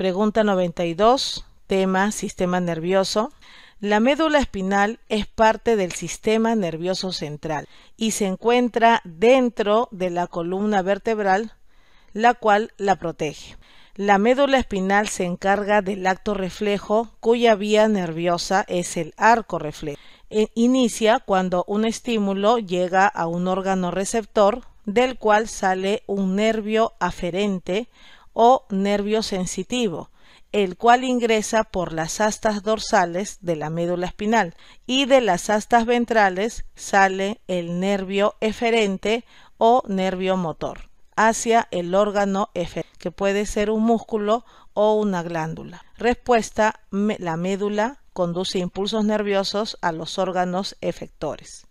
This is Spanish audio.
Pregunta 92. Tema sistema nervioso. La médula espinal es parte del sistema nervioso central y se encuentra dentro de la columna vertebral, la cual la protege. La médula espinal se encarga del acto reflejo cuya vía nerviosa es el arco reflejo. E, inicia cuando un estímulo llega a un órgano receptor del cual sale un nervio aferente o nervio sensitivo, el cual ingresa por las astas dorsales de la médula espinal y de las astas ventrales sale el nervio eferente o nervio motor hacia el órgano eferente, que puede ser un músculo o una glándula. Respuesta, la médula conduce impulsos nerviosos a los órganos efectores.